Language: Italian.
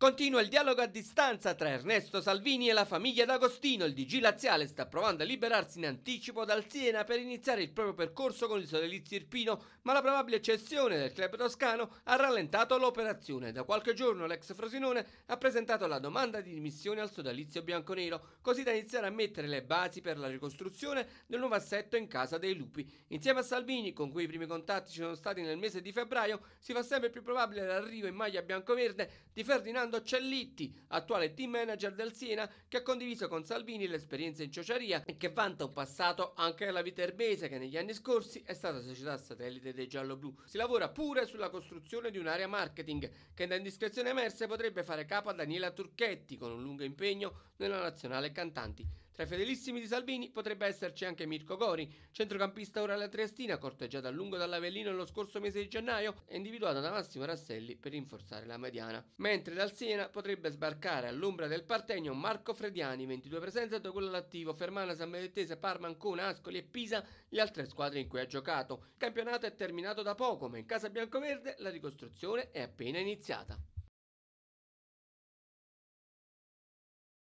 Continua il dialogo a distanza tra Ernesto Salvini e la famiglia D'Agostino. Il DG Laziale sta provando a liberarsi in anticipo dal Siena per iniziare il proprio percorso con il Solelizzi Irpino, ma la probabile cessione del club toscano ha rallentato l'operazione. Da qualche giorno l'ex Frosinone ha presentato la domanda di dimissione al sodalizio bianconero, così da iniziare a mettere le basi per la ricostruzione del nuovo assetto in casa dei lupi. Insieme a Salvini, con cui i primi contatti ci sono stati nel mese di febbraio, si fa sempre più probabile l'arrivo in maglia biancoverde di Ferdinando Ferdinando Cellitti, attuale team manager del Siena, che ha condiviso con Salvini l'esperienza in ciociaria e che vanta un passato anche alla Viterbese, che negli anni scorsi è stata società satellite dei gialloblu. Si lavora pure sulla costruzione di un'area marketing che da indiscrezioni emerse potrebbe fare capo a Daniela Turchetti con un lungo impegno nella nazionale cantanti. Tra i fedelissimi di Salvini potrebbe esserci anche Mirko Gori, centrocampista ora alla Triestina, corteggiato a lungo dall'Avellino lo scorso mese di gennaio e individuato da Massimo Rasselli per rinforzare la mediana. Mentre dal Siena potrebbe sbarcare all'ombra del Partenio Marco Frediani, 22 presenze da quello all'attivo, Fermana, San Benedettese, Parma, Ancona, Ascoli e Pisa, le altre squadre in cui ha giocato. Il campionato è terminato da poco, ma in casa biancoverde la ricostruzione è appena iniziata.